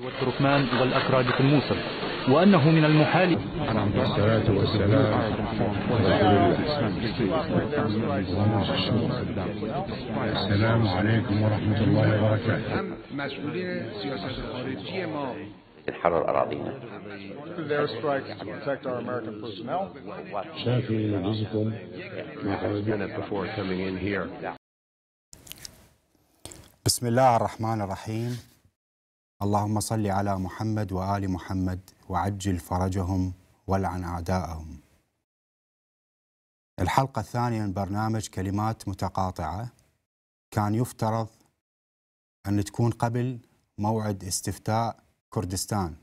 والتركمان والأكراد في الموصل وأنه من المحال الصلاة والسلام السلام عليكم ورحمة الله وبركاته مسؤولين سیاست الخارجية ما الحرر أراضينا شافي نجزكم بسم الله الرحمن الرحيم اللهم صل على محمد وآل محمد وعجل فرجهم والعن أعداءهم الحلقة الثانية من برنامج كلمات متقاطعة كان يفترض أن تكون قبل موعد استفتاء كردستان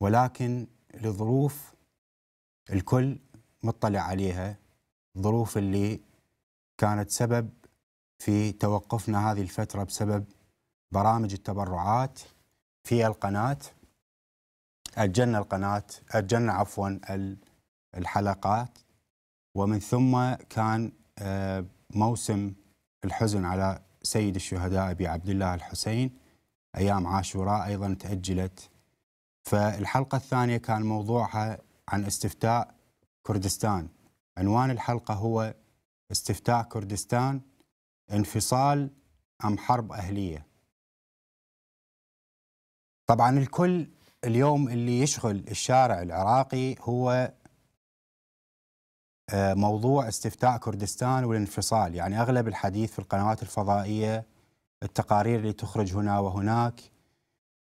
ولكن لظروف الكل مطلع عليها الظروف اللي كانت سبب في توقفنا هذه الفترة بسبب برامج التبرعات في القناة أجلنا القناة أجلنا عفوا الحلقات ومن ثم كان آه، موسم الحزن على سيد الشهداء أبي عبد الله الحسين أيام عاشوراء أيضا تأجلت فالحلقة الثانية كان موضوعها عن استفتاء كردستان عنوان الحلقة هو استفتاء كردستان انفصال أم حرب أهلية طبعا الكل اليوم اللي يشغل الشارع العراقي هو آه، موضوع استفتاء كردستان والانفصال يعني أغلب الحديث في القنوات الفضائية التقارير اللي تخرج هنا وهناك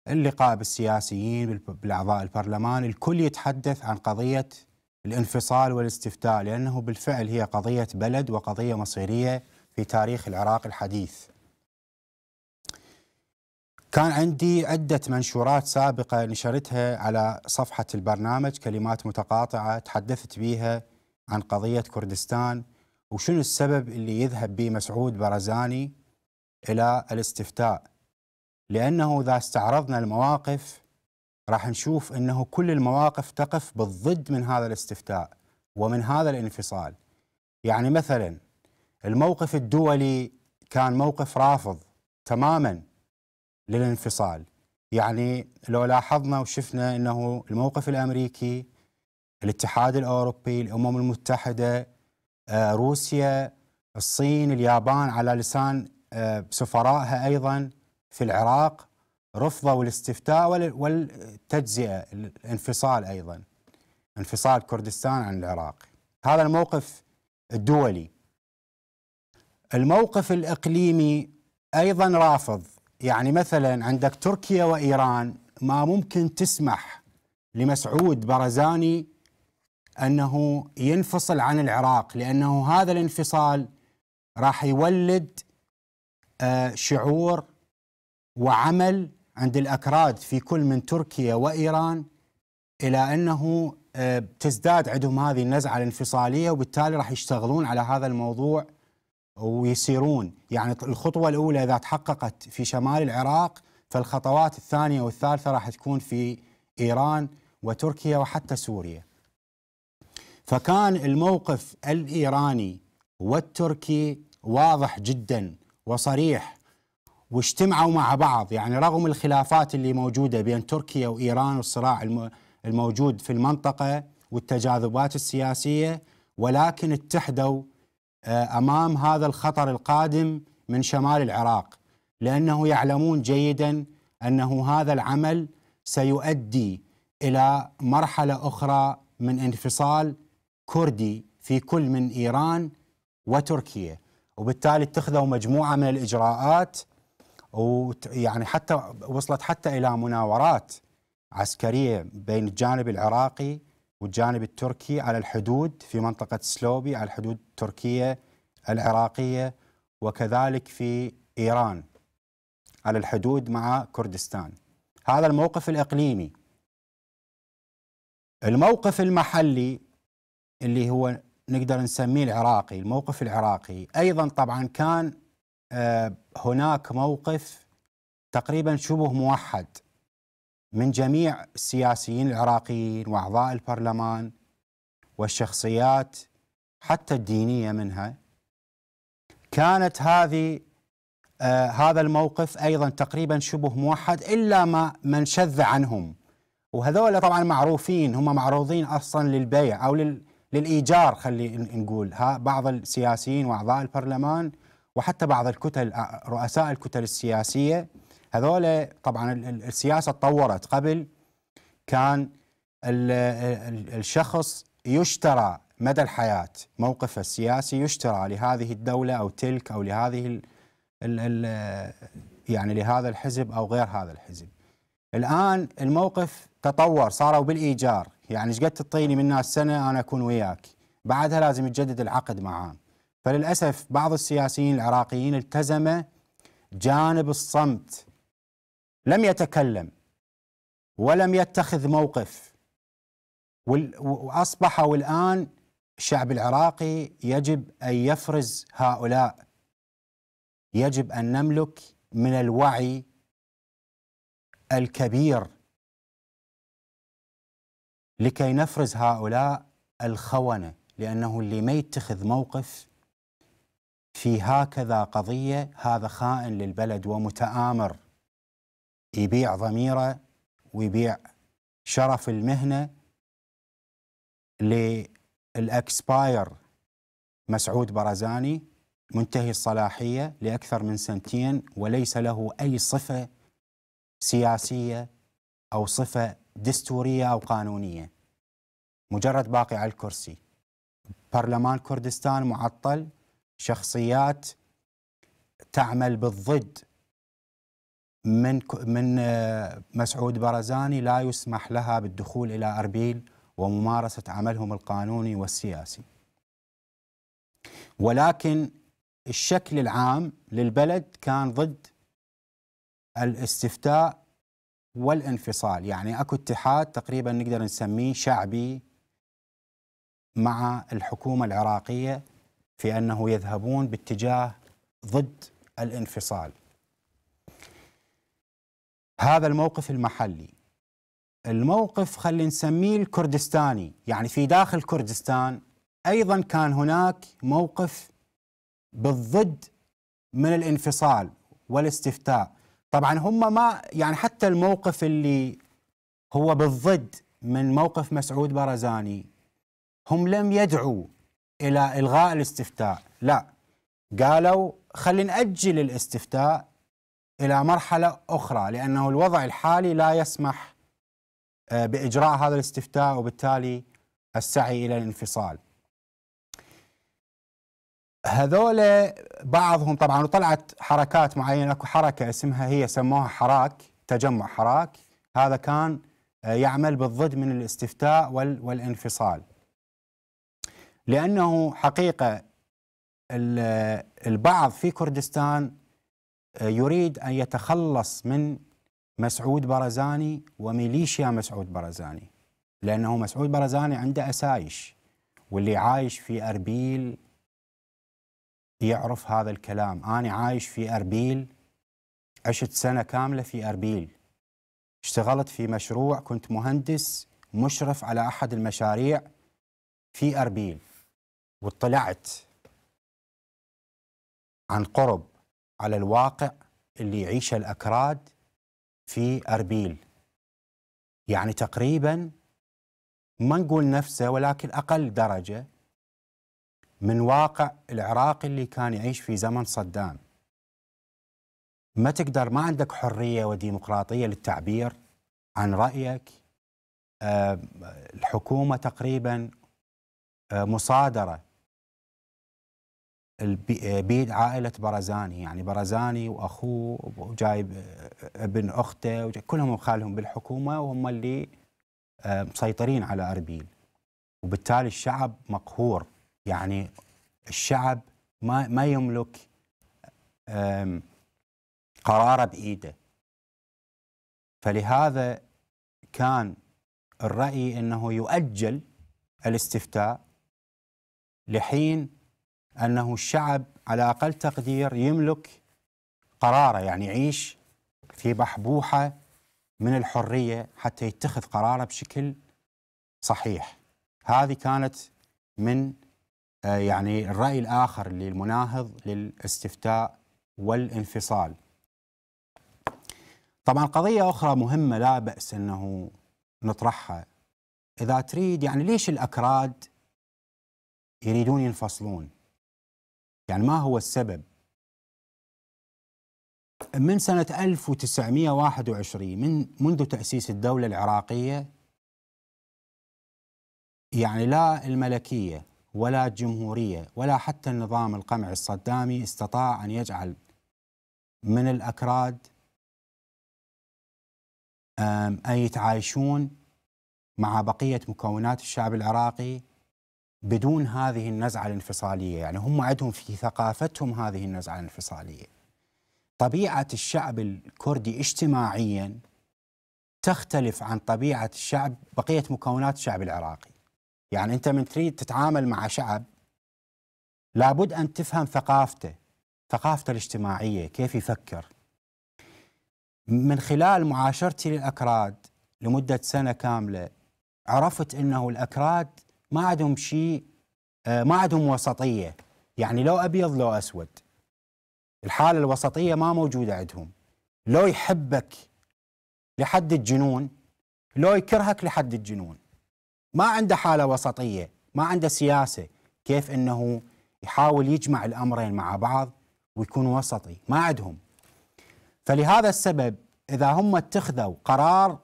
اللقاء بالسياسيين بالأعضاء البرلمان الكل يتحدث عن قضية الانفصال والاستفتاء لأنه بالفعل هي قضية بلد وقضية مصيرية في تاريخ العراق الحديث كان عندي عدة منشورات سابقة نشرتها على صفحة البرنامج كلمات متقاطعة تحدثت بيها عن قضية كردستان وشنو السبب اللي يذهب به مسعود برزاني إلى الاستفتاء لأنه إذا استعرضنا المواقف راح نشوف أنه كل المواقف تقف بالضد من هذا الاستفتاء ومن هذا الانفصال يعني مثلا الموقف الدولي كان موقف رافض تماماً للانفصال يعني لو لاحظنا وشفنا أنه الموقف الأمريكي الاتحاد الأوروبي الأمم المتحدة آه، روسيا الصين اليابان على لسان آه، سفرائها أيضا في العراق رفضوا الاستفتاء والتجزئة الانفصال أيضا انفصال كردستان عن العراق هذا الموقف الدولي الموقف الإقليمي أيضا رافض يعني مثلا عندك تركيا وايران ما ممكن تسمح لمسعود برزاني انه ينفصل عن العراق لانه هذا الانفصال راح يولد آه، شعور وعمل عند الاكراد في كل من تركيا وايران الى انه آه، تزداد عندهم هذه النزعه الانفصاليه وبالتالي راح يشتغلون على هذا الموضوع ويسيرون يعني الخطوة الأولى إذا تحققت في شمال العراق فالخطوات الثانية والثالثة راح تكون في إيران وتركيا وحتى سوريا فكان الموقف الإيراني والتركي واضح جدا وصريح واجتمعوا مع بعض يعني رغم الخلافات اللي موجودة بين تركيا وإيران والصراع الموجود في المنطقة والتجاذبات السياسية ولكن اتحدوا آه، امام هذا الخطر القادم من شمال العراق لانه يعلمون جيدا انه هذا العمل سيؤدي الى مرحله اخرى من انفصال كردي في كل من ايران وتركيا وبالتالي اتخذوا مجموعه من الاجراءات ويعني حتى وصلت حتى الى مناورات عسكريه بين الجانب العراقي والجانب التركي على الحدود في منطقة سلوبي على الحدود التركية العراقية وكذلك في إيران على الحدود مع كردستان هذا الموقف الإقليمي الموقف المحلي اللي هو نقدر نسميه العراقي الموقف العراقي أيضا طبعا كان آه، هناك موقف تقريبا شبه موحد من جميع السياسيين العراقيين واعضاء البرلمان والشخصيات حتى الدينيه منها كانت هذه آه هذا الموقف ايضا تقريبا شبه موحد الا ما من شذ عنهم وهذول طبعا معروفين هم معروضين اصلا للبيع او لل للايجار خلي نقول ها بعض السياسيين واعضاء البرلمان وحتى بعض الكتل آه، رؤساء الكتل السياسيه هذول طبعا السياسه تطورت قبل كان الشخص يشترى مدى الحياه موقفه السياسي يشترى لهذه الدوله او تلك او لهذه الـ الـ يعني لهذا الحزب او غير هذا الحزب. الان الموقف تطور صاروا بالايجار، يعني ايش قد تعطيني من ناس سنه انا اكون وياك، بعدها لازم يتجدد العقد معاه. فللاسف بعض السياسيين العراقيين التزم جانب الصمت لم يتكلم ولم يتخذ موقف واصبح والان الشعب العراقي يجب ان يفرز هؤلاء يجب ان نملك من الوعي الكبير لكي نفرز هؤلاء الخونه لانه اللي ما يتخذ موقف في هكذا قضيه هذا خائن للبلد ومتآمر يبيع ضميره ويبيع شرف المهنه للاكسباير مسعود برزاني منتهي الصلاحيه لاكثر من سنتين وليس له اي صفه سياسيه او صفه دستوريه او قانونيه مجرد باقي على الكرسي برلمان كردستان معطل شخصيات تعمل بالضد من من آه، مسعود برزاني لا يسمح لها بالدخول الى اربيل وممارسه عملهم القانوني والسياسي. ولكن الشكل العام للبلد كان ضد الاستفتاء والانفصال، يعني اكو اتحاد تقريبا نقدر نسميه شعبي مع الحكومه العراقيه في انه يذهبون باتجاه ضد الانفصال. هذا الموقف المحلي الموقف خلينا نسميه الكردستاني يعني في داخل كردستان ايضا كان هناك موقف بالضد من الانفصال والاستفتاء طبعا هم ما يعني حتى الموقف اللي هو بالضد من موقف مسعود برزاني هم لم يدعوا الى الغاء الاستفتاء لا قالوا خلينا ناجل الاستفتاء الى مرحله اخرى لانه الوضع الحالي لا يسمح آه، باجراء هذا الاستفتاء وبالتالي السعي الى الانفصال. هذول بعضهم طبعا وطلعت حركات معينه اكو حركه اسمها هي سموها حراك تجمع حراك هذا كان آه، يعمل بالضد من الاستفتاء والانفصال. لانه حقيقه البعض في كردستان يريد أن يتخلص من مسعود برزاني وميليشيا مسعود برزاني لأنه مسعود برزاني عنده أسايش واللي عايش في أربيل يعرف هذا الكلام أنا عايش في أربيل عشت سنة كاملة في أربيل اشتغلت في مشروع كنت مهندس مشرف على أحد المشاريع في أربيل واطلعت عن قرب على الواقع اللي يعيشه الأكراد في أربيل يعني تقريبا ما نقول نفسه ولكن أقل درجة من واقع العراق اللي كان يعيش في زمن صدام ما تقدر ما عندك حرية وديمقراطية للتعبير عن رأيك آه، الحكومة تقريبا آه، مصادرة بيد آه، عائلة برزاني يعني برزاني وأخوه وجايب آه، ابن أخته كلهم خالهم بالحكومة وهم اللي آه، مسيطرين على أربيل وبالتالي الشعب مقهور يعني الشعب ما ما يملك قراره بايده فلهذا كان الراي انه يؤجل الاستفتاء لحين أنه الشعب على أقل تقدير يملك قراره يعني يعيش في بحبوحة من الحرية حتى يتخذ قراره بشكل صحيح هذه كانت من آه، يعني الرأي الآخر اللي المناهض للاستفتاء والانفصال طبعا قضية أخرى مهمة لا بأس أنه نطرحها إذا تريد يعني ليش الأكراد يريدون ينفصلون يعني ما هو السبب من سنة 1921 من منذ تأسيس الدولة العراقية يعني لا الملكية ولا الجمهورية ولا حتى النظام القمع الصدامي استطاع أن يجعل من الأكراد أن يتعايشون مع بقية مكونات الشعب العراقي بدون هذه النزعة الانفصالية يعني هم عندهم في ثقافتهم هذه النزعة الانفصالية طبيعة الشعب الكردي اجتماعيا تختلف عن طبيعة الشعب بقية مكونات الشعب العراقي يعني أنت من تريد تتعامل مع شعب لابد أن تفهم ثقافته ثقافته الاجتماعية كيف يفكر من خلال معاشرتي للأكراد لمدة سنة كاملة عرفت أنه الأكراد ما عندهم شيء آه، ما عندهم وسطيه يعني لو ابيض لو اسود الحاله الوسطيه ما موجوده عندهم لو يحبك لحد الجنون لو يكرهك لحد الجنون ما عنده حاله وسطيه ما عنده سياسه كيف انه يحاول يجمع الامرين مع بعض ويكون وسطي ما عندهم فلهذا السبب اذا هم اتخذوا قرار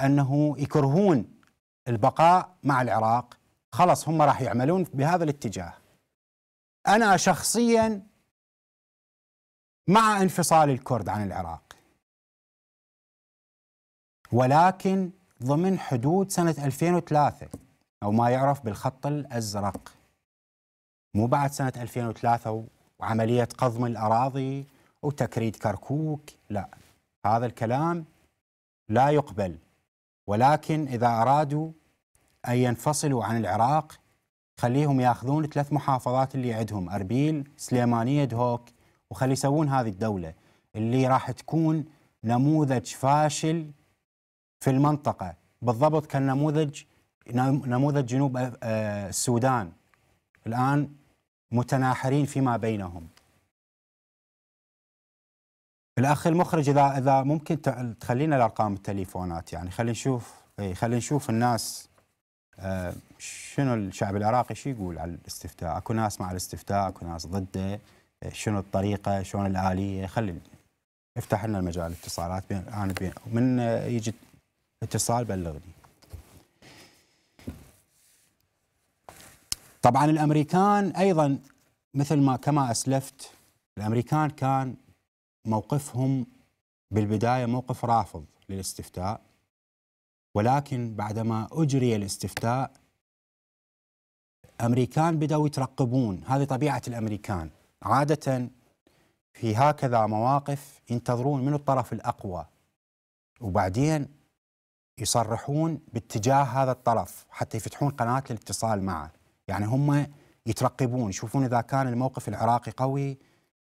انه يكرهون البقاء مع العراق خلص هم راح يعملون بهذا الاتجاه أنا شخصيا مع انفصال الكرد عن العراق ولكن ضمن حدود سنة 2003 أو ما يعرف بالخط الأزرق مو بعد سنة 2003 وعملية قضم الأراضي وتكريد كركوك لا هذا الكلام لا يقبل ولكن إذا أرادوا أن ينفصلوا عن العراق خليهم ياخذون ثلاث محافظات اللي عندهم أربيل سليمانية دهوك وخلي يسوون هذه الدولة اللي راح تكون نموذج فاشل في المنطقة بالضبط كان نموذج نموذج جنوب آه، السودان الآن متناحرين فيما بينهم الاخ المخرج اذا اذا ممكن تخلينا الارقام التليفونات يعني خلينا نشوف اي خلينا نشوف الناس آه، شنو الشعب العراقي شو يقول على الاستفتاء اكو ناس مع الاستفتاء اكو ناس ضده إيه، شنو الطريقه شلون الاليه خلي افتح لنا المجال الاتصالات بين انا بين من آه، يجي اتصال بلغني طبعا الامريكان ايضا مثل ما كما اسلفت الامريكان كان موقفهم بالبداية موقف رافض للاستفتاء ولكن بعدما أجري الاستفتاء أمريكان بدأوا يترقبون هذه طبيعة الأمريكان عادة في هكذا مواقف ينتظرون من الطرف الأقوى وبعدين يصرحون باتجاه هذا الطرف حتى يفتحون قناة للاتصال معه يعني هم يترقبون يشوفون إذا كان الموقف العراقي قوي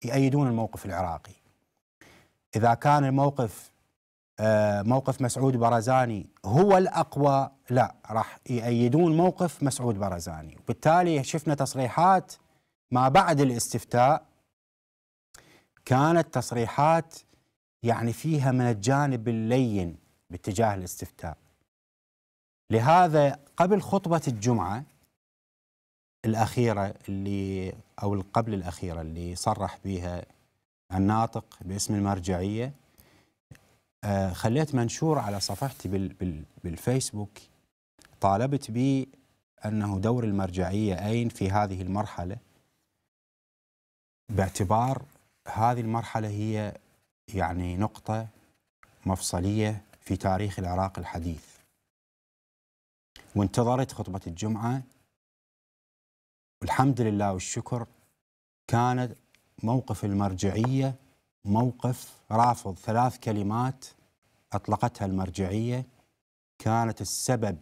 يأيدون الموقف العراقي إذا كان الموقف آه، موقف مسعود برزاني هو الأقوى لا راح يأيدون موقف مسعود برزاني وبالتالي شفنا تصريحات ما بعد الاستفتاء كانت تصريحات يعني فيها من الجانب اللين باتجاه الاستفتاء لهذا قبل خطبة الجمعة الأخيرة اللي أو قبل الأخيرة اللي صرح بها الناطق باسم المرجعية آه، خليت منشور على صفحتي بالفيسبوك طالبت بي أنه دور المرجعية أين في هذه المرحلة باعتبار هذه المرحلة هي يعني نقطة مفصلية في تاريخ العراق الحديث وانتظرت خطبة الجمعة والحمد لله والشكر كانت موقف المرجعية موقف رافض ثلاث كلمات أطلقتها المرجعية كانت السبب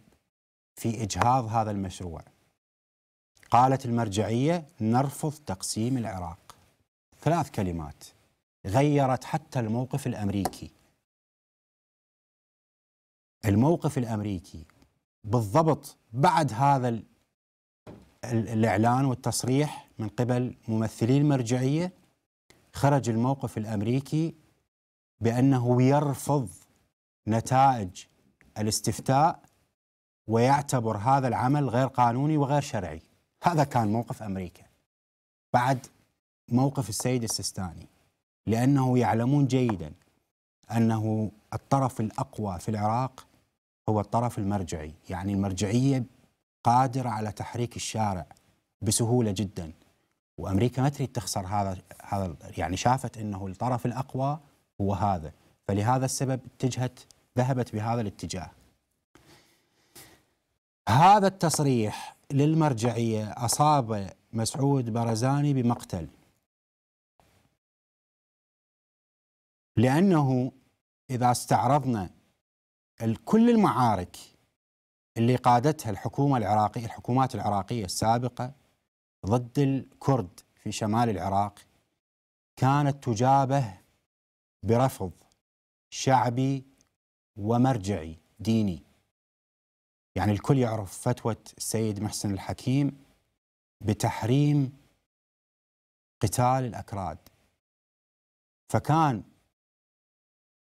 في إجهاض هذا المشروع قالت المرجعية نرفض تقسيم العراق ثلاث كلمات غيرت حتى الموقف الأمريكي الموقف الأمريكي بالضبط بعد هذا الإعلان والتصريح من قبل ممثلي المرجعية خرج الموقف الأمريكي بأنه يرفض نتائج الاستفتاء ويعتبر هذا العمل غير قانوني وغير شرعي هذا كان موقف أمريكا بعد موقف السيد السيستاني لأنه يعلمون جيدا أنه الطرف الأقوى في العراق هو الطرف المرجعي يعني المرجعية قادرة على تحريك الشارع بسهولة جدا وأمريكا ما تريد تخسر هذا هذا يعني شافت أنه الطرف الأقوى هو هذا فلهذا السبب اتجهت ذهبت بهذا الاتجاه هذا التصريح للمرجعية أصاب مسعود برزاني بمقتل لأنه إذا استعرضنا كل المعارك اللي قادتها الحكومة العراقية الحكومات العراقية السابقة ضد الكرد في شمال العراق كانت تجابه برفض شعبي ومرجعي ديني يعني الكل يعرف فتوى السيد محسن الحكيم بتحريم قتال الأكراد فكان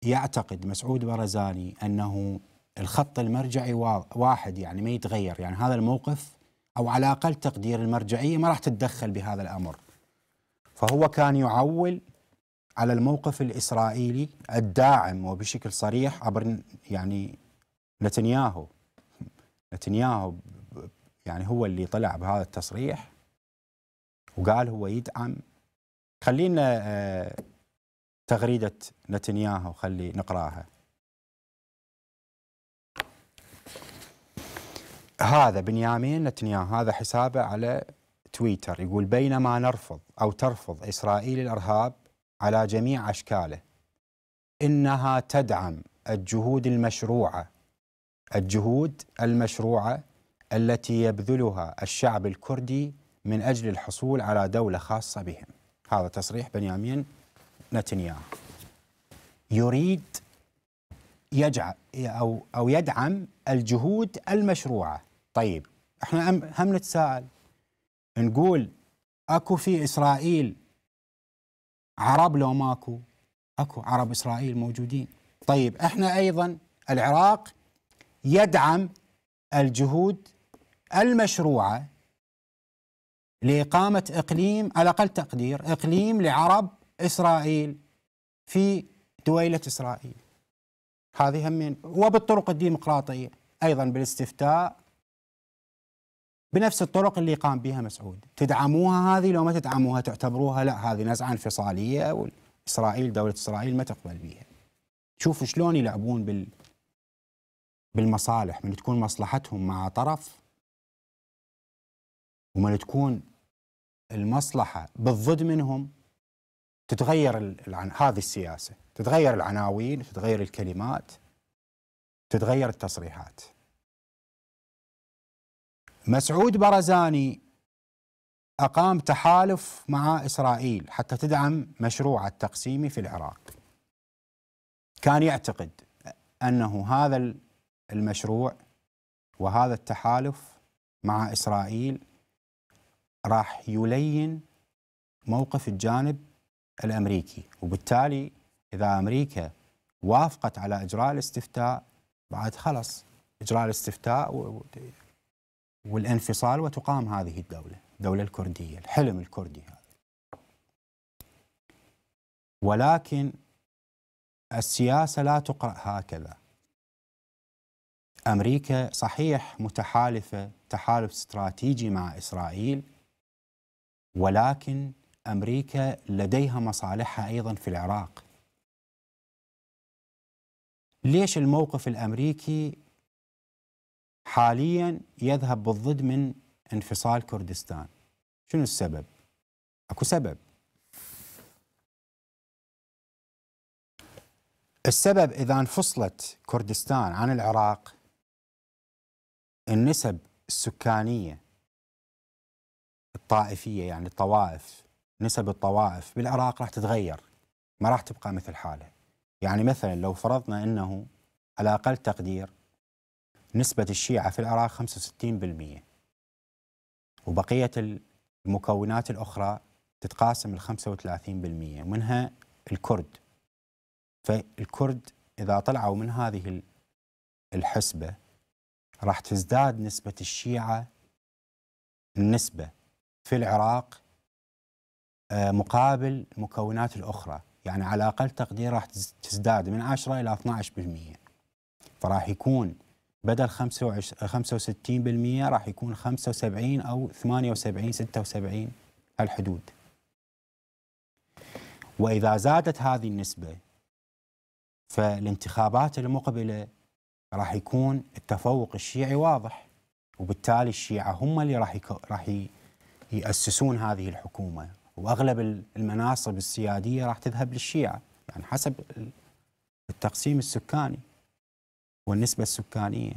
يعتقد مسعود برزاني أنه الخط المرجعي واحد يعني ما يتغير يعني هذا الموقف أو على الأقل تقدير المرجعية ما راح تتدخل بهذا الأمر فهو كان يعول على الموقف الإسرائيلي الداعم وبشكل صريح عبر يعني نتنياهو نتنياهو يعني هو اللي طلع بهذا التصريح وقال هو يدعم خلينا آه، تغريدة نتنياهو خلي نقراها هذا بنيامين نتنياهو هذا حسابه على تويتر يقول بينما نرفض أو ترفض إسرائيل الإرهاب على جميع أشكاله إنها تدعم الجهود المشروعة الجهود المشروعة التي يبذلها الشعب الكردي من أجل الحصول على دولة خاصة بهم هذا تصريح بنيامين نتنياهو يريد يجعل أو أو يدعم الجهود المشروعة طيب احنا هم نتساءل نقول اكو في اسرائيل عرب لو ماكو اكو عرب اسرائيل موجودين طيب احنا ايضا العراق يدعم الجهود المشروعه لاقامه اقليم على اقل تقدير اقليم لعرب اسرائيل في دويله اسرائيل هذه همين وبالطرق الديمقراطيه ايضا بالاستفتاء بنفس الطرق اللي قام بها مسعود تدعموها هذه لو ما تدعموها تعتبروها لا هذه نزعة انفصالية وإسرائيل دولة إسرائيل ما تقبل بها شوفوا شلون يلعبون بال بالمصالح من تكون مصلحتهم مع طرف ومن تكون المصلحة بالضد منهم تتغير العن... هذه السياسة تتغير العناوين تتغير الكلمات تتغير التصريحات مسعود برزاني أقام تحالف مع إسرائيل حتى تدعم مشروع التقسيم في العراق كان يعتقد أنه هذا المشروع وهذا التحالف مع إسرائيل راح يلين موقف الجانب الأمريكي وبالتالي إذا أمريكا وافقت على إجراء الاستفتاء بعد خلص إجراء الاستفتاء والانفصال وتقام هذه الدولة الدولة الكردية الحلم الكردي هذا ولكن السياسة لا تقرأ هكذا أمريكا صحيح متحالفة تحالف استراتيجي مع إسرائيل ولكن أمريكا لديها مصالحها أيضا في العراق ليش الموقف الأمريكي حاليا يذهب بالضد من انفصال كردستان شنو السبب؟ اكو سبب السبب اذا انفصلت كردستان عن العراق النسب السكانيه الطائفيه يعني الطوائف نسب الطوائف بالعراق راح تتغير ما راح تبقى مثل حالها يعني مثلا لو فرضنا انه على اقل تقدير نسبة الشيعة في العراق 65% وبقية المكونات الأخرى تتقاسم ال 35% ومنها الكرد فالكرد إذا طلعوا من هذه الحسبة راح تزداد نسبة الشيعة النسبة في العراق آه، مقابل المكونات الأخرى يعني على أقل تقدير راح تزداد من 10 إلى 12% فراح يكون بدل 65% راح يكون 75 او 78 76 هالحدود واذا زادت هذه النسبه فالانتخابات المقبله راح يكون التفوق الشيعي واضح وبالتالي الشيعه هم اللي راح راح ياسسون هذه الحكومه واغلب المناصب السياديه راح تذهب للشيعه يعني حسب التقسيم السكاني والنسبة السكانية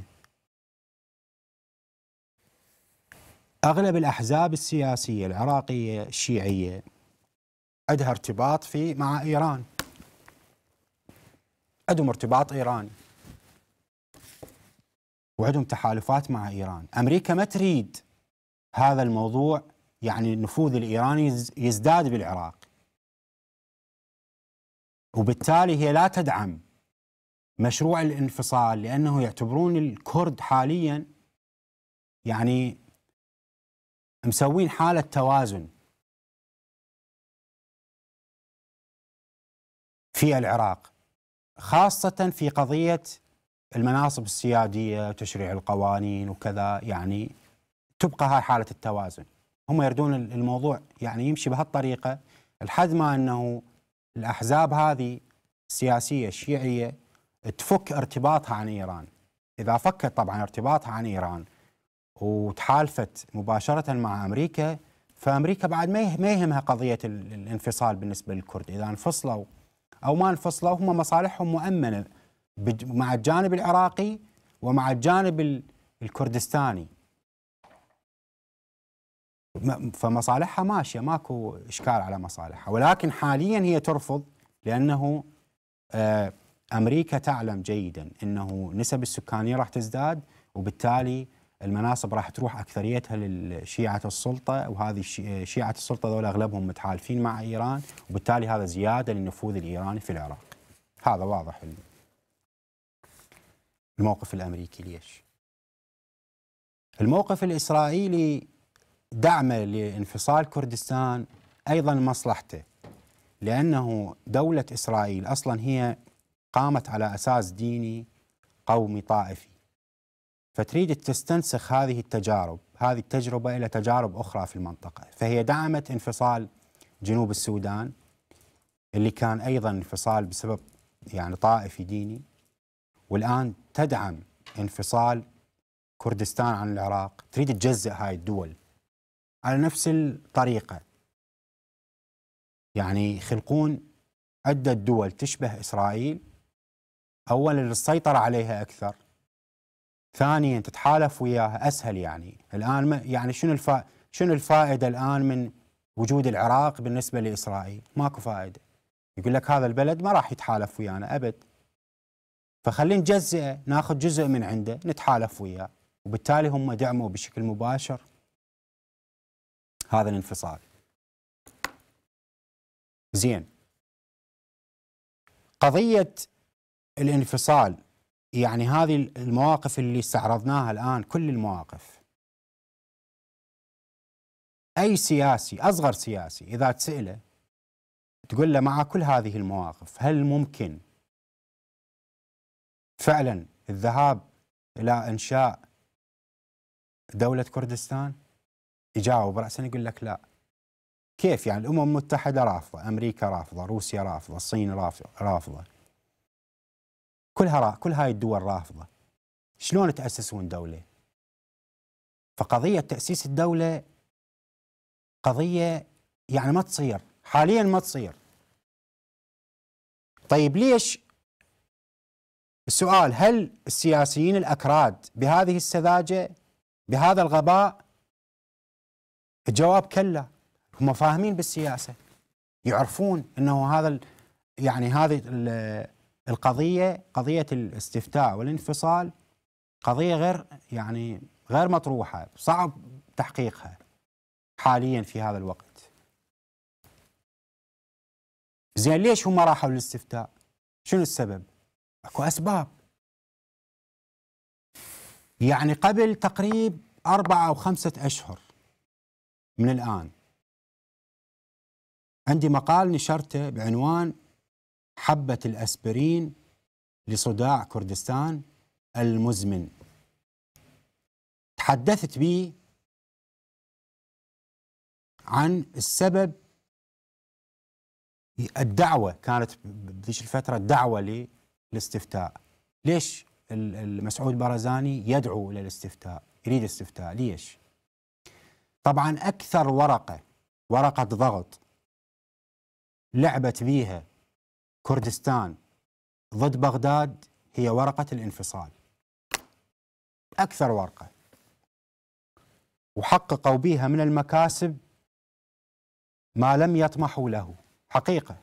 أغلب الأحزاب السياسية العراقية الشيعية عندها ارتباط في مع إيران عندهم ارتباط إيراني وعندهم تحالفات مع إيران أمريكا ما تريد هذا الموضوع يعني النفوذ الإيراني يزداد بالعراق وبالتالي هي لا تدعم مشروع الانفصال لانه يعتبرون الكرد حاليا يعني مسوين حاله توازن في العراق خاصه في قضيه المناصب السياديه وتشريع القوانين وكذا يعني تبقى هاي حاله التوازن هم يردون الموضوع يعني يمشي بهالطريقه لحد ما انه الاحزاب هذه السياسيه الشيعيه تفك ارتباطها عن ايران اذا فكت طبعا ارتباطها عن ايران وتحالفت مباشره مع امريكا فامريكا بعد ما يهمها قضيه الانفصال بالنسبه للكرد اذا انفصلوا او ما انفصلوا هم مصالحهم مؤمنه مع الجانب العراقي ومع الجانب الكردستاني فمصالحها ماشيه ماكو اشكال على مصالحها ولكن حاليا هي ترفض لانه آه امريكا تعلم جيدا انه نسب السكانيه راح تزداد وبالتالي المناصب راح تروح اكثريتها لشيعه السلطه وهذه شيعه السلطه ذول اغلبهم متحالفين مع ايران وبالتالي هذا زياده للنفوذ الايراني في العراق. هذا واضح الموقف الامريكي ليش؟ الموقف الاسرائيلي دعمه لانفصال كردستان ايضا مصلحته لانه دوله اسرائيل اصلا هي قامت على اساس ديني قومي طائفي فتريد تستنسخ هذه التجارب هذه التجربه الى تجارب اخرى في المنطقه فهي دعمت انفصال جنوب السودان اللي كان ايضا انفصال بسبب يعني طائفي ديني والان تدعم انفصال كردستان عن العراق تريد تجزئ هاي الدول على نفس الطريقه يعني يخلقون عده دول تشبه اسرائيل اولا السيطرة عليها اكثر ثانيا تتحالف وياها اسهل يعني الان يعني شنو الفا شنو الفائده الان من وجود العراق بالنسبه لاسرائيل ماكو فائده يقول لك هذا البلد ما راح يتحالف ويانا ابد فخلينا نجزئه ناخذ جزء من عنده نتحالف وياه وبالتالي هم دعموا بشكل مباشر هذا الانفصال زين قضيه الانفصال يعني هذه المواقف اللي استعرضناها الآن كل المواقف أي سياسي أصغر سياسي إذا تسأله تقول له مع كل هذه المواقف هل ممكن فعلا الذهاب إلى إنشاء دولة كردستان يجاوب رأسا يقول لك لا كيف يعني الأمم المتحدة رافضة أمريكا رافضة روسيا رافضة الصين رافضة كلها را كل هاي الدول رافضه شلون تاسسون دوله فقضيه تاسيس الدوله قضيه يعني ما تصير حاليا ما تصير طيب ليش السؤال هل السياسيين الاكراد بهذه السذاجه بهذا الغباء الجواب كلا هم فاهمين بالسياسه يعرفون انه هذا يعني هذه القضيه قضيه الاستفتاء والانفصال قضيه غير يعني غير مطروحه صعب تحقيقها حاليا في هذا الوقت زين ليش هم راحوا للاستفتاء شنو السبب اكو اسباب يعني قبل تقريب أربعة أو خمسة أشهر من الآن عندي مقال نشرته بعنوان حبة الأسبرين لصداع كردستان المزمن تحدثت بي عن السبب الدعوة كانت بذيك الفترة دعوة للاستفتاء ليش المسعود برزاني يدعو إلى الاستفتاء يريد استفتاء ليش طبعا أكثر ورقة ورقة ضغط لعبت بيها كردستان ضد بغداد هي ورقة الانفصال أكثر ورقة وحققوا بها من المكاسب ما لم يطمحوا له حقيقة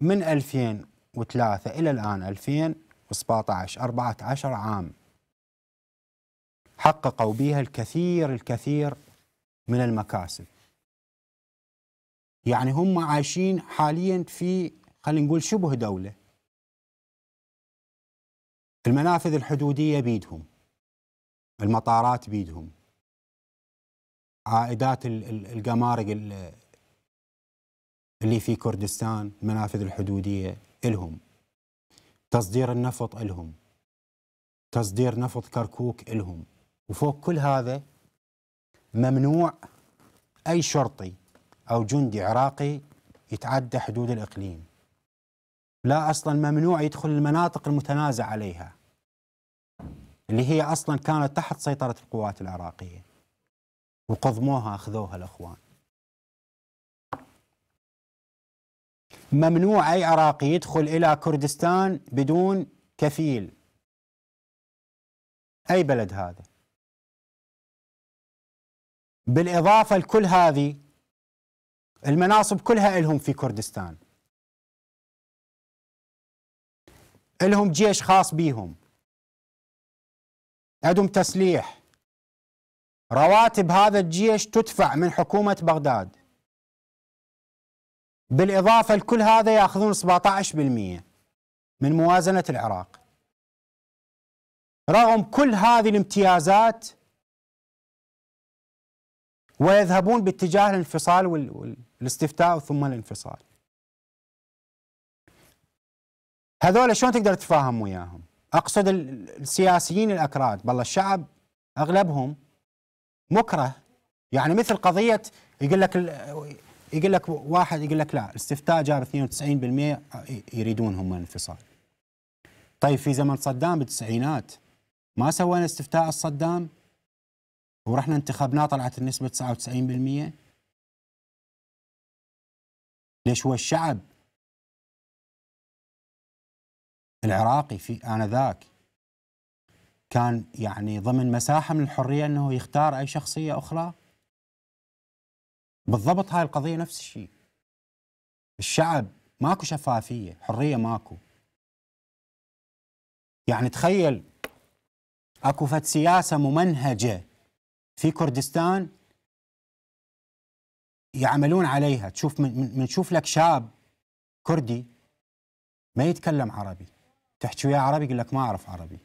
من 2003 إلى الآن 2017 14 عام حققوا بها الكثير الكثير من المكاسب يعني هم عايشين حاليا في خلينا نقول شبه دوله المنافذ الحدوديه بيدهم المطارات بيدهم عائدات القمارق اللي في كردستان المنافذ الحدوديه الهم تصدير النفط الهم تصدير نفط كركوك الهم وفوق كل هذا ممنوع اي شرطي او جندي عراقي يتعدى حدود الاقليم لا أصلا ممنوع يدخل المناطق المتنازع عليها اللي هي أصلا كانت تحت سيطرة القوات العراقية وقضموها أخذوها الأخوان ممنوع أي عراقي يدخل إلى كردستان بدون كفيل أي بلد هذا بالإضافة لكل هذه المناصب كلها لهم في كردستان لهم جيش خاص بيهم عندهم تسليح رواتب هذا الجيش تدفع من حكومة بغداد بالإضافة لكل هذا يأخذون 17% من موازنة العراق رغم كل هذه الامتيازات ويذهبون باتجاه الانفصال والاستفتاء ثم الانفصال هذول شلون تقدر تتفاهم وياهم؟ اقصد السياسيين الاكراد والله الشعب اغلبهم مكره يعني مثل قضيه يقول لك يقول لك واحد يقول لك لا الاستفتاء جاب 92% يريدون هم الانفصال. طيب في زمن صدام بالتسعينات ما سوينا استفتاء الصدام ورحنا انتخبناه طلعت النسبه 99% ليش هو الشعب العراقي في آنذاك كان يعني ضمن مساحة من الحرية أنه يختار أي شخصية أخرى بالضبط هاي القضية نفس الشيء الشعب ماكو شفافية حرية ماكو يعني تخيل اكو فد سياسة ممنهجة في كردستان يعملون عليها تشوف من, من, من لك شاب كردي ما يتكلم عربي تحكي وياه عربي يقول لك ما اعرف عربي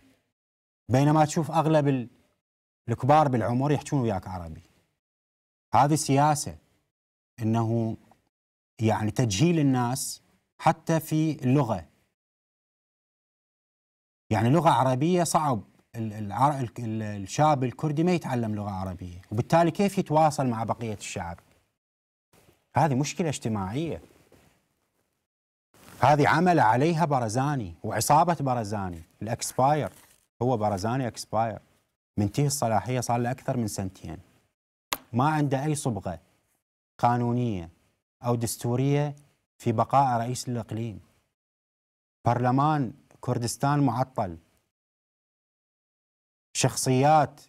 بينما تشوف اغلب الكبار بالعمر يحكون وياك عربي هذه سياسه انه يعني تجهيل الناس حتى في اللغه يعني لغه عربيه صعب الشاب الكردي ما يتعلم لغه عربيه وبالتالي كيف يتواصل مع بقيه الشعب هذه مشكله اجتماعيه هذه عمل عليها برزاني وعصابة برزاني الأكسباير هو برزاني أكسباير منتهي الصلاحية صار له أكثر من سنتين ما عنده أي صبغة قانونية أو دستورية في بقاء رئيس الإقليم برلمان كردستان معطل شخصيات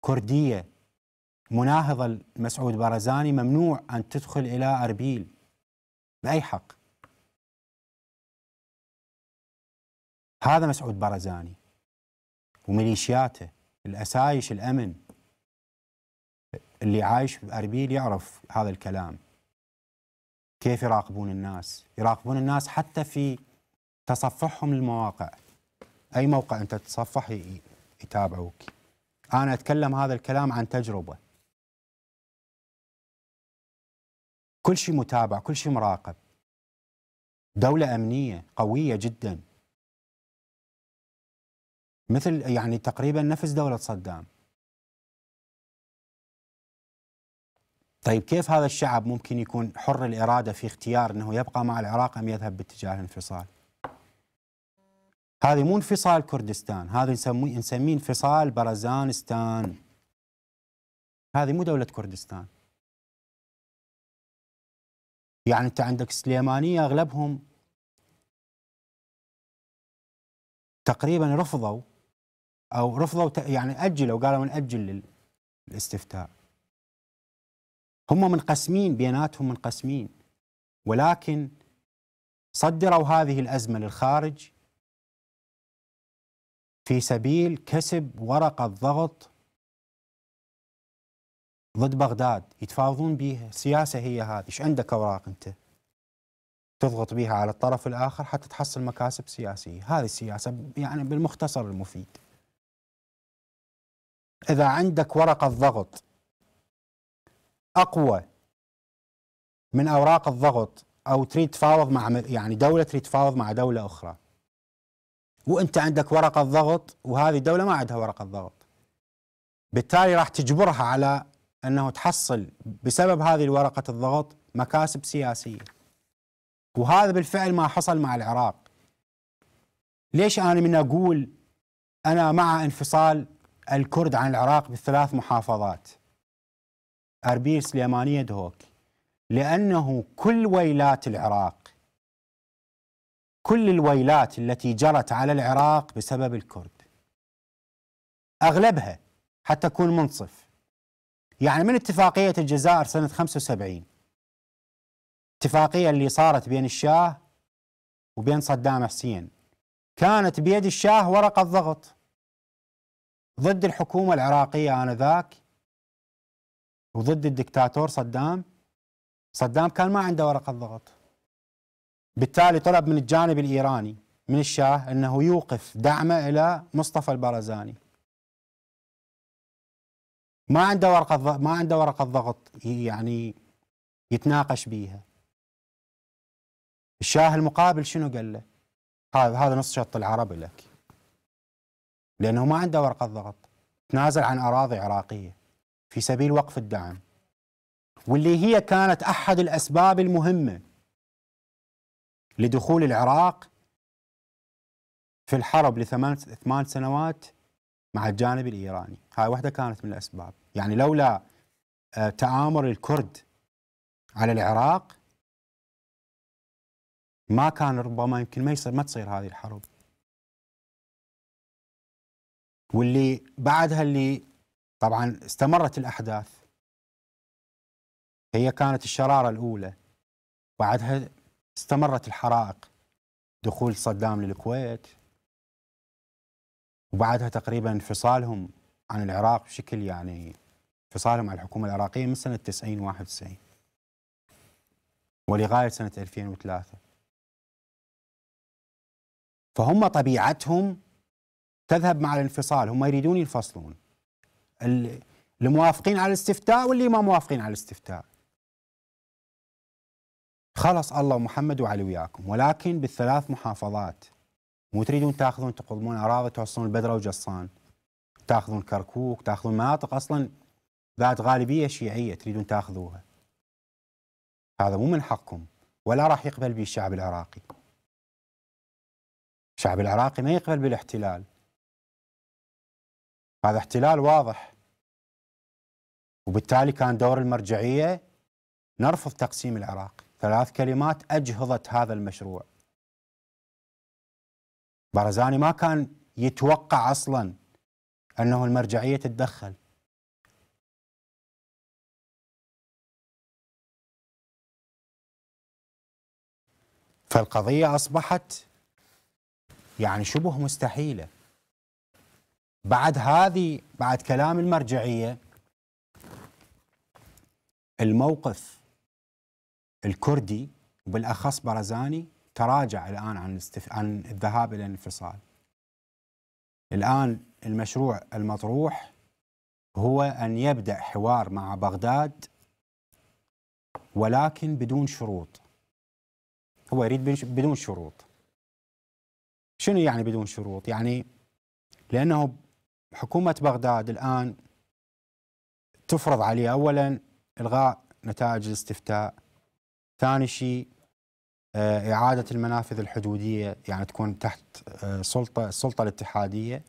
كردية مناهضة لمسعود برزاني ممنوع أن تدخل إلى أربيل بأي حق هذا مسعود برزاني وميليشياته الأسايش الأمن اللي عايش بأربيل يعرف هذا الكلام كيف يراقبون الناس يراقبون الناس حتى في تصفحهم للمواقع أي موقع أنت تتصفح يتابعوك أنا أتكلم هذا الكلام عن تجربة كل شيء متابع كل شيء مراقب دولة أمنية قوية جداً مثل يعني تقريبا نفس دولة صدام طيب كيف هذا الشعب ممكن يكون حر الإرادة في اختيار أنه يبقى مع العراق أم يذهب باتجاه الانفصال هذه مو انفصال كردستان هذا نسميه نسميه انفصال برزانستان هذه مو دولة كردستان يعني انت عندك السليمانيه اغلبهم تقريبا رفضوا او رفضوا يعني اجلوا قالوا ناجل الاستفتاء هم منقسمين بيناتهم منقسمين ولكن صدروا هذه الازمه للخارج في سبيل كسب ورقه ضغط ضد بغداد يتفاوضون بها السياسه هي هذه ايش عندك اوراق انت تضغط بها على الطرف الاخر حتى تحصل مكاسب سياسيه هذه السياسه يعني بالمختصر المفيد إذا عندك ورقة ضغط أقوى من أوراق الضغط أو تريد تفاوض مع يعني دولة تريد تفاوض مع دولة أخرى وأنت عندك ورقة ضغط وهذه الدولة ما عندها ورقة ضغط بالتالي راح تجبرها على أنه تحصل بسبب هذه الورقة الضغط مكاسب سياسية وهذا بالفعل ما حصل مع العراق ليش أنا من أقول أنا مع انفصال الكرد عن العراق بالثلاث محافظات اربيل سليمانيه دهوك لانه كل ويلات العراق كل الويلات التي جرت على العراق بسبب الكرد اغلبها حتى اكون منصف يعني من اتفاقيه الجزائر سنه 75 الاتفاقيه اللي صارت بين الشاه وبين صدام حسين كانت بيد الشاه ورقه ضغط ضد الحكومة العراقية آنذاك وضد الدكتاتور صدام صدام كان ما عنده ورقة ضغط بالتالي طلب من الجانب الإيراني من الشاه أنه يوقف دعمه إلى مصطفى البرزاني ما عنده ورقة ما عنده ورقة ضغط يعني يتناقش بيها الشاه المقابل شنو قال له؟ هذا نص شط العرب لك لأنه ما عنده ورقة ضغط تنازل عن أراضي عراقية في سبيل وقف الدعم واللي هي كانت أحد الأسباب المهمة لدخول العراق في الحرب لثمان ثمان سنوات مع الجانب الإيراني هاي واحدة كانت من الأسباب يعني لولا آه، تآمر الكرد على العراق ما كان ربما يمكن ما, يصير ما تصير هذه الحرب واللي بعدها اللي طبعا استمرت الاحداث هي كانت الشراره الاولى بعدها استمرت الحرائق دخول صدام للكويت وبعدها تقريبا انفصالهم عن العراق بشكل يعني انفصالهم عن الحكومه العراقيه من سنه 90 91 ولغايه سنه 2003 فهم طبيعتهم تذهب مع الانفصال هم يريدون ينفصلون الموافقين على الاستفتاء واللي ما موافقين على الاستفتاء خلص الله ومحمد وعلي وياكم ولكن بالثلاث محافظات مو تريدون تاخذون تقضمون اراضي توصلون البدره وجصان تاخذون كركوك تاخذون مناطق اصلا ذات غالبيه شيعيه تريدون تاخذوها هذا مو من حقكم ولا راح يقبل به الشعب العراقي الشعب العراقي ما يقبل بالاحتلال هذا احتلال واضح وبالتالي كان دور المرجعية نرفض تقسيم العراق ثلاث كلمات أجهضت هذا المشروع بارزاني ما كان يتوقع أصلا أنه المرجعية تتدخل فالقضية أصبحت يعني شبه مستحيلة بعد هذه بعد كلام المرجعيه الموقف الكردي وبالاخص برزاني تراجع الان عن الاستف... عن الذهاب الى الانفصال. الان المشروع المطروح هو ان يبدا حوار مع بغداد ولكن بدون شروط. هو يريد بدون شروط. شنو يعني بدون شروط؟ يعني لانه حكومة بغداد الآن تفرض عليه أولا إلغاء نتائج الاستفتاء ثاني شيء آه، إعادة المنافذ الحدودية يعني تكون تحت آه، سلطة السلطة الاتحادية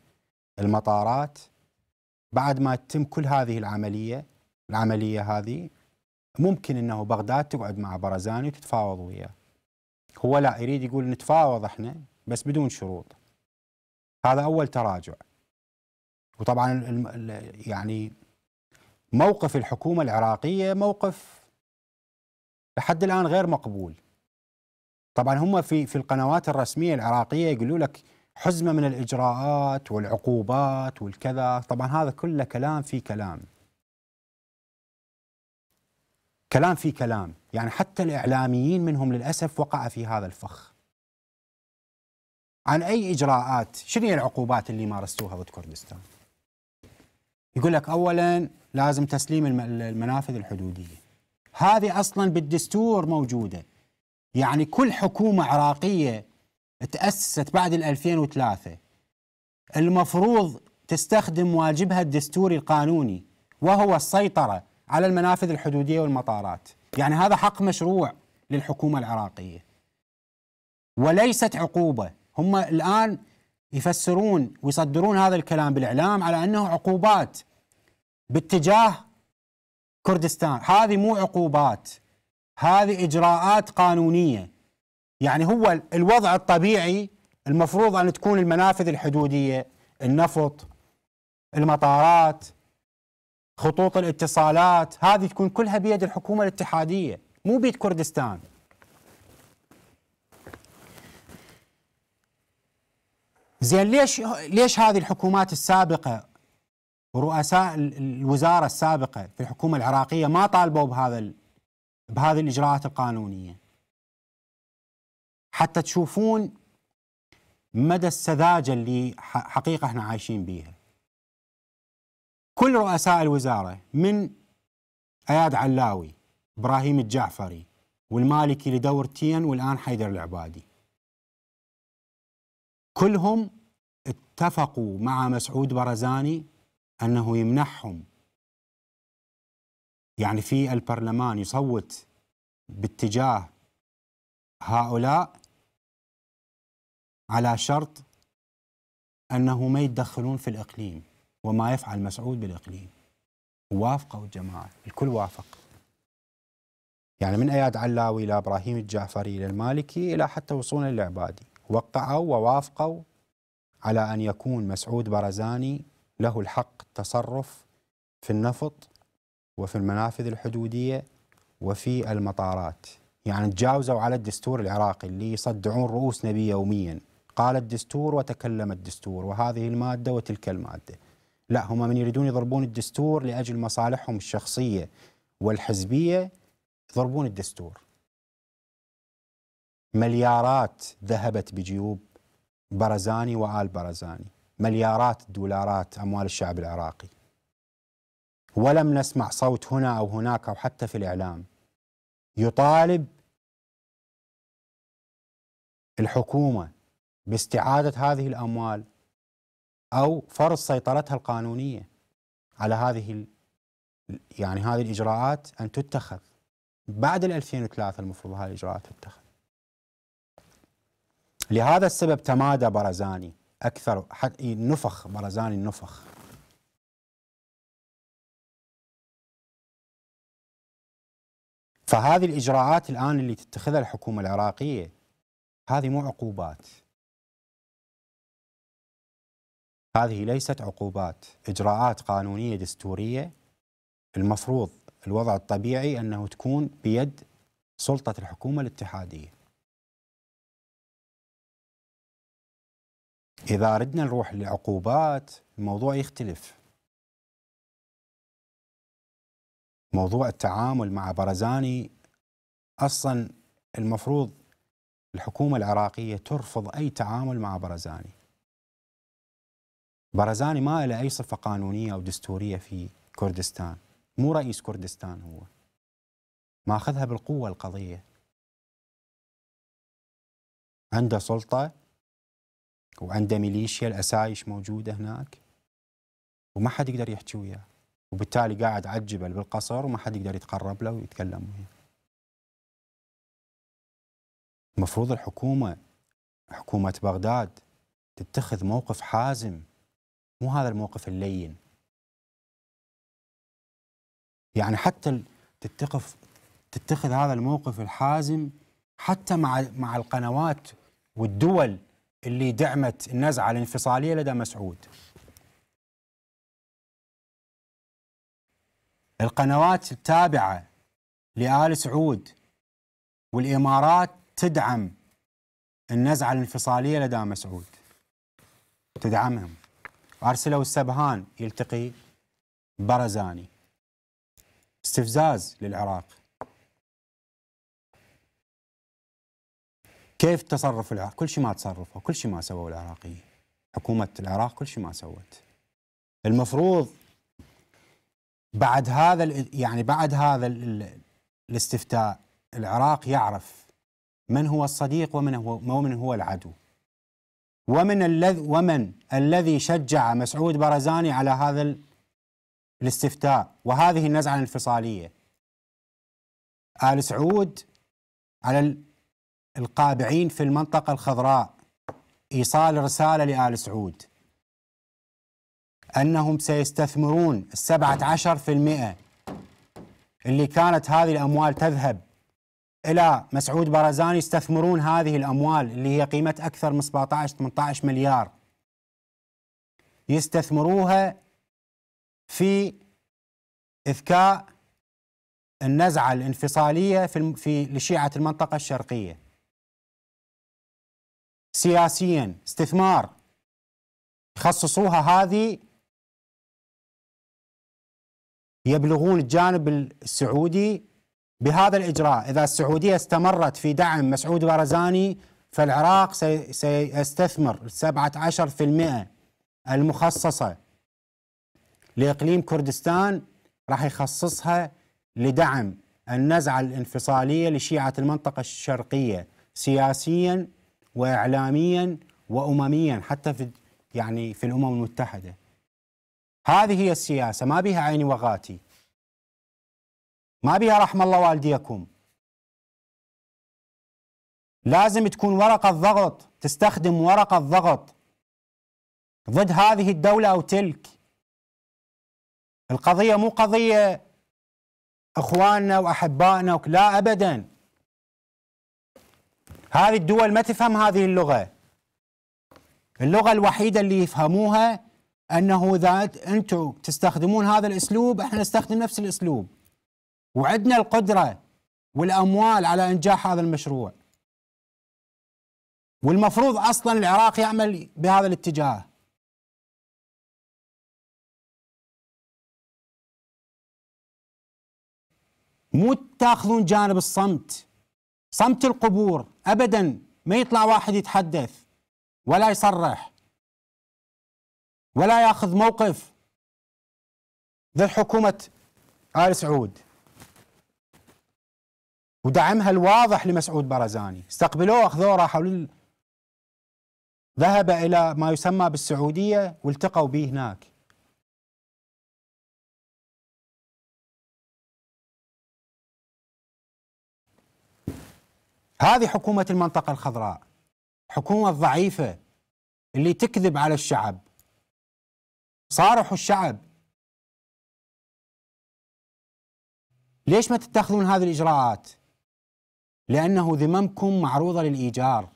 المطارات بعد ما تتم كل هذه العملية العملية هذه ممكن أنه بغداد تقعد مع برزاني وتتفاوض وياه هو لا يريد يقول نتفاوض احنا بس بدون شروط هذا أول تراجع وطبعا يعني موقف الحكومة العراقية موقف لحد الآن غير مقبول طبعا هم في في القنوات الرسمية العراقية يقولوا لك حزمة من الإجراءات والعقوبات والكذا طبعا هذا كله كلام في كلام كلام في كلام يعني حتى الإعلاميين منهم للأسف وقع في هذا الفخ عن أي إجراءات شنو هي العقوبات اللي مارستوها ضد كردستان يقول لك اولا لازم تسليم المنافذ الحدوديه هذه اصلا بالدستور موجوده يعني كل حكومه عراقيه تاسست بعد 2003 المفروض تستخدم واجبها الدستوري القانوني وهو السيطره على المنافذ الحدوديه والمطارات يعني هذا حق مشروع للحكومه العراقيه وليست عقوبه هم الان يفسرون ويصدرون هذا الكلام بالاعلام على انه عقوبات باتجاه كردستان، هذه مو عقوبات هذه اجراءات قانونيه يعني هو الوضع الطبيعي المفروض ان تكون المنافذ الحدوديه النفط المطارات خطوط الاتصالات هذه تكون كلها بيد الحكومه الاتحاديه مو بيد كردستان زين ليش ليش هذه الحكومات السابقه ورؤساء الوزاره السابقه في الحكومه العراقيه ما طالبوا بهذا بهذه الاجراءات القانونيه حتى تشوفون مدى السذاجه اللي حقيقه احنا عايشين بيها كل رؤساء الوزاره من اياد علاوي ابراهيم الجعفري والمالكي لدورتين والان حيدر العبادي كلهم اتفقوا مع مسعود برزاني انه يمنحهم يعني في البرلمان يصوت باتجاه هؤلاء على شرط انه ما يتدخلون في الاقليم وما يفعل مسعود بالاقليم وافقوا الجماعه الكل وافق يعني من اياد علاوي الى ابراهيم الجعفري الى المالكي الى حتى وصولا للعبادي وقعوا ووافقوا على أن يكون مسعود برزاني له الحق التصرف في النفط وفي المنافذ الحدودية وفي المطارات يعني تجاوزوا على الدستور العراقي اللي يصدعون رؤوسنا به يوميا قال الدستور وتكلم الدستور وهذه المادة وتلك المادة لا هم من يريدون يضربون الدستور لأجل مصالحهم الشخصية والحزبية يضربون الدستور مليارات ذهبت بجيوب برزاني وآل برزاني مليارات الدولارات أموال الشعب العراقي ولم نسمع صوت هنا أو هناك أو حتى في الإعلام يطالب الحكومة باستعادة هذه الأموال أو فرض سيطرتها القانونية على هذه يعني هذه الإجراءات أن تتخذ بعد 2003 المفروض هذه الإجراءات تتخذ لهذا السبب تمادى برزاني أكثر نفخ برزاني النفخ فهذه الإجراءات الآن اللي تتخذها الحكومة العراقية هذه مو عقوبات هذه ليست عقوبات إجراءات قانونية دستورية المفروض الوضع الطبيعي أنه تكون بيد سلطة الحكومة الاتحادية اذا ردنا نروح لعقوبات الموضوع يختلف موضوع التعامل مع برزاني اصلا المفروض الحكومه العراقيه ترفض اي تعامل مع برزاني برزاني ما له اي صفه قانونيه او دستوريه في كردستان مو رئيس كردستان هو ماخذها بالقوه القضيه عنده سلطه وعنده ميليشيا الاسايش موجوده هناك وما حد يقدر يحكي وياه وبالتالي قاعد على الجبل بالقصر وما حد يقدر يتقرب له ويتكلم وياه المفروض الحكومه حكومه بغداد تتخذ موقف حازم مو هذا الموقف اللين يعني حتى تتخذ تتخذ هذا الموقف الحازم حتى مع مع القنوات والدول اللي دعمت النزعة الانفصالية لدى مسعود القنوات التابعة لآل سعود والإمارات تدعم النزعة الانفصالية لدى مسعود تدعمهم أرسلوا السبهان يلتقي برزاني استفزاز للعراق كيف تصرف العراق كل شيء ما تصرفه كل شيء ما سووه العراقيين حكومة العراق كل شيء ما سوت المفروض بعد هذا يعني بعد هذا الاستفتاء العراق يعرف من هو الصديق ومن هو ومن هو العدو ومن الذي ومن الذي شجع مسعود برزاني على هذا الاستفتاء وهذه النزعه الانفصاليه ال سعود على القابعين في المنطقة الخضراء إيصال رسالة لآل سعود أنهم سيستثمرون السبعة عشر في المئة اللي كانت هذه الأموال تذهب إلى مسعود برزان يستثمرون هذه الأموال اللي هي قيمة أكثر من 17-18 مليار يستثمروها في إذكاء النزعة الانفصالية في لشيعة المنطقة الشرقية سياسيا استثمار يخصصوها هذه يبلغون الجانب السعودي بهذا الإجراء إذا السعودية استمرت في دعم مسعود بارزاني فالعراق سيستثمر 17% المخصصة لإقليم كردستان راح يخصصها لدعم النزعة الانفصالية لشيعة المنطقة الشرقية سياسيا واعلاميا وامميا حتى في يعني في الامم المتحده. هذه هي السياسه ما بها عيني وغاتي. ما بها رحم الله والديكم. لازم تكون ورقه ضغط، تستخدم ورقه ضغط ضد هذه الدوله او تلك. القضيه مو قضيه اخواننا واحبائنا لا ابدا هذه الدول ما تفهم هذه اللغة اللغة الوحيدة اللي يفهموها أنه إذا أنتم تستخدمون هذا الأسلوب إحنا نستخدم نفس الأسلوب وعندنا القدرة والأموال على إنجاح هذا المشروع والمفروض أصلا العراق يعمل بهذا الاتجاه مو تاخذون جانب الصمت صمت القبور ابدا ما يطلع واحد يتحدث ولا يصرح ولا ياخذ موقف ضد حكومه ال سعود ودعمها الواضح لمسعود برزاني استقبلوه اخذوه راحوا لل... ذهب الى ما يسمى بالسعوديه والتقوا به هناك هذه حكومة المنطقة الخضراء حكومة ضعيفة اللي تكذب على الشعب صارحوا الشعب ليش ما تتخذون هذه الإجراءات لأنه ذممكم معروضة للإيجار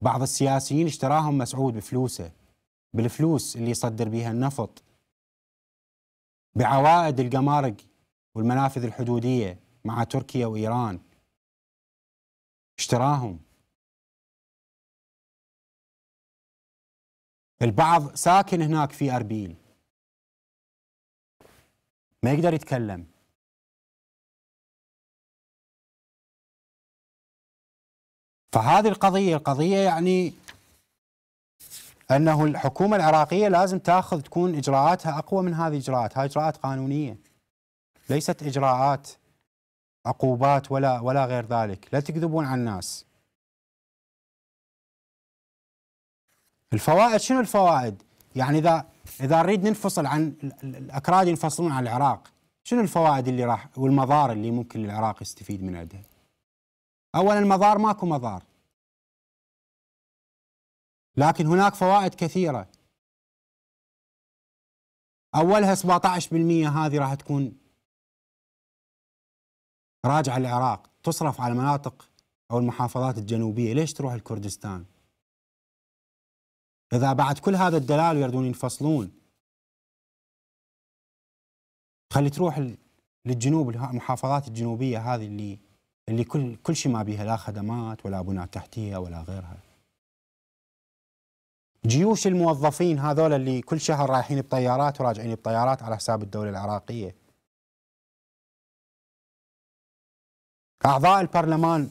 بعض السياسيين اشتراهم مسعود بفلوسه بالفلوس اللي يصدر بها النفط بعوائد القمارق والمنافذ الحدودية مع تركيا وإيران اشتراهم البعض ساكن هناك في أربيل ما يقدر يتكلم فهذه القضية القضية يعني أنه الحكومة العراقية لازم تأخذ تكون إجراءاتها أقوى من هذه الإجراءات هذه إجراءات قانونية ليست إجراءات عقوبات ولا ولا غير ذلك لا تكذبون على الناس الفوائد شنو الفوائد يعني اذا اذا نريد ننفصل عن الاكراد ينفصلون عن العراق شنو الفوائد اللي راح والمضار اللي ممكن العراق يستفيد من عندها اولا المضار ماكو مضار لكن هناك فوائد كثيره اولها 17% هذه راح تكون راجعه العراق تصرف على المناطق او المحافظات الجنوبيه ليش تروح لكردستان؟ اذا بعد كل هذا الدلال يردون ينفصلون خلي تروح للجنوب المحافظات الجنوبيه هذه اللي اللي كل كل شيء ما بيها لا خدمات ولا بنى تحتيه ولا غيرها. جيوش الموظفين هذول اللي كل شهر رايحين بطيارات وراجعين بطيارات على حساب الدوله العراقيه. أعضاء البرلمان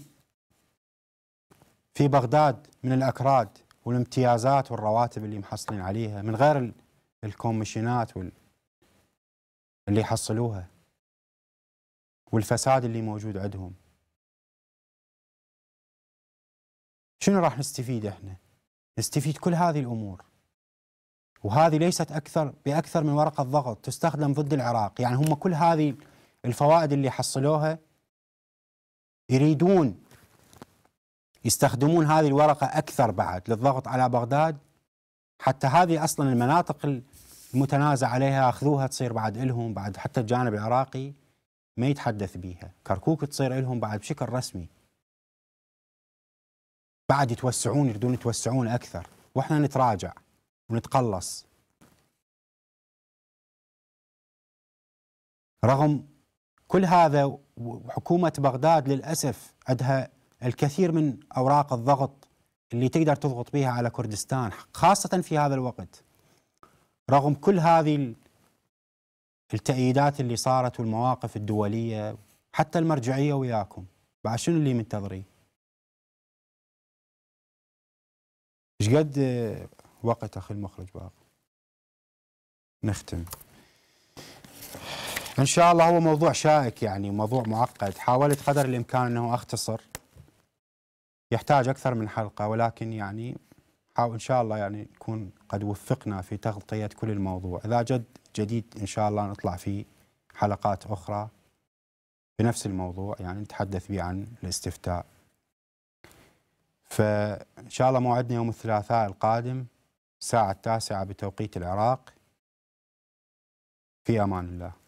في بغداد من الأكراد والامتيازات والرواتب اللي محصلين عليها من غير الكوميشنات وال... اللي يحصلوها والفساد اللي موجود عندهم شنو راح نستفيد احنا؟ نستفيد كل هذه الامور وهذه ليست اكثر باكثر من ورقه ضغط تستخدم ضد العراق، يعني هم كل هذه الفوائد اللي حصلوها يريدون يستخدمون هذه الورقة أكثر بعد للضغط على بغداد حتى هذه أصلا المناطق المتنازع عليها أخذوها تصير بعد إلهم بعد حتى الجانب العراقي ما يتحدث بيها كركوك تصير إلهم بعد بشكل رسمي بعد يتوسعون يريدون يتوسعون أكثر وإحنا نتراجع ونتقلص رغم كل هذا وحكومة بغداد للأسف عندها الكثير من أوراق الضغط اللي تقدر تضغط بها على كردستان خاصة في هذا الوقت رغم كل هذه التأييدات اللي صارت والمواقف الدولية حتى المرجعية وياكم بعد شنو اللي منتظري ايش قد وقت أخي المخرج باقي نختم ان شاء الله هو موضوع شائك يعني موضوع معقد حاولت قدر الامكان انه اختصر يحتاج اكثر من حلقه ولكن يعني حاول ان شاء الله يعني نكون قد وفقنا في تغطيه كل الموضوع اذا جد جديد ان شاء الله نطلع في حلقات اخرى بنفس الموضوع يعني نتحدث به عن الاستفتاء فان شاء الله موعدنا يوم الثلاثاء القادم الساعه التاسعه بتوقيت العراق في امان الله